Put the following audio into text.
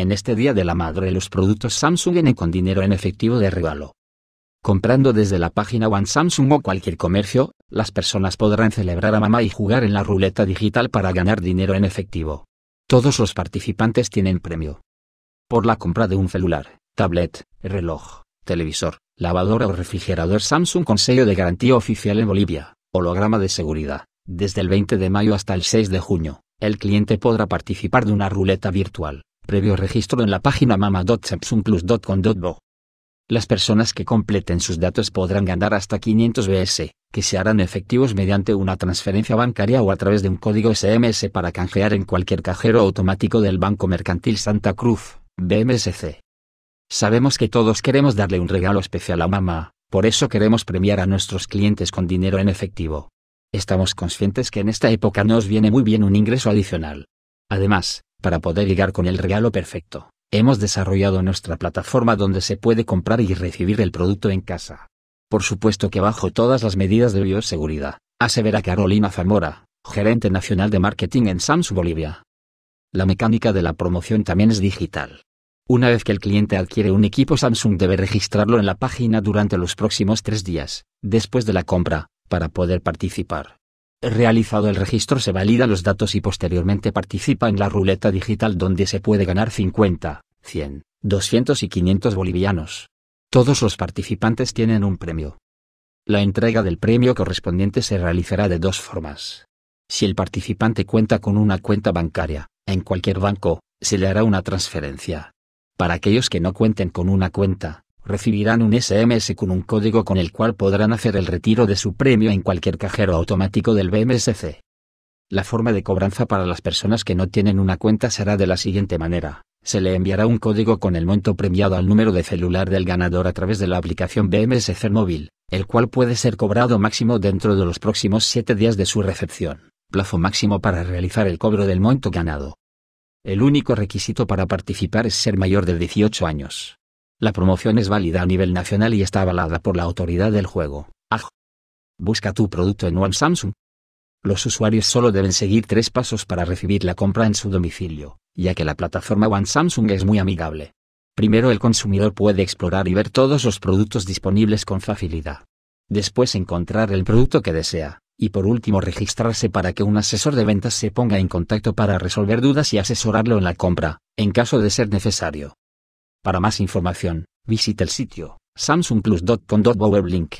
En este Día de la Madre los productos Samsung vienen con dinero en efectivo de regalo. Comprando desde la página One Samsung o cualquier comercio, las personas podrán celebrar a mamá y jugar en la ruleta digital para ganar dinero en efectivo. Todos los participantes tienen premio. Por la compra de un celular, tablet, reloj, televisor, lavadora o refrigerador Samsung con sello de garantía oficial en Bolivia, holograma de seguridad, desde el 20 de mayo hasta el 6 de junio, el cliente podrá participar de una ruleta virtual previo registro en la página mama.samsungplus.com.bo. Las personas que completen sus datos podrán ganar hasta 500 BS, que se harán efectivos mediante una transferencia bancaria o a través de un código SMS para canjear en cualquier cajero automático del Banco Mercantil Santa Cruz, BMSC. Sabemos que todos queremos darle un regalo especial a mamá, por eso queremos premiar a nuestros clientes con dinero en efectivo. Estamos conscientes que en esta época nos viene muy bien un ingreso adicional. Además, para poder llegar con el regalo perfecto, hemos desarrollado nuestra plataforma donde se puede comprar y recibir el producto en casa. Por supuesto que bajo todas las medidas de bioseguridad, asevera Carolina Zamora, gerente nacional de marketing en Samsung Bolivia. La mecánica de la promoción también es digital. Una vez que el cliente adquiere un equipo Samsung debe registrarlo en la página durante los próximos tres días, después de la compra, para poder participar. Realizado el registro se valida los datos y posteriormente participa en la ruleta digital donde se puede ganar 50, 100, 200 y 500 bolivianos. Todos los participantes tienen un premio. La entrega del premio correspondiente se realizará de dos formas. Si el participante cuenta con una cuenta bancaria, en cualquier banco, se le hará una transferencia. Para aquellos que no cuenten con una cuenta, recibirán un SMS con un código con el cual podrán hacer el retiro de su premio en cualquier cajero automático del BMSC. La forma de cobranza para las personas que no tienen una cuenta será de la siguiente manera. Se le enviará un código con el monto premiado al número de celular del ganador a través de la aplicación BMSC móvil, el cual puede ser cobrado máximo dentro de los próximos 7 días de su recepción, plazo máximo para realizar el cobro del monto ganado. El único requisito para participar es ser mayor de 18 años. La promoción es válida a nivel nacional y está avalada por la autoridad del juego. AJ. Busca tu producto en One Samsung. Los usuarios solo deben seguir tres pasos para recibir la compra en su domicilio, ya que la plataforma One Samsung es muy amigable. Primero el consumidor puede explorar y ver todos los productos disponibles con facilidad. Después encontrar el producto que desea, y por último registrarse para que un asesor de ventas se ponga en contacto para resolver dudas y asesorarlo en la compra, en caso de ser necesario. Para más información, visite el sitio SamsungPlus.com/weblink.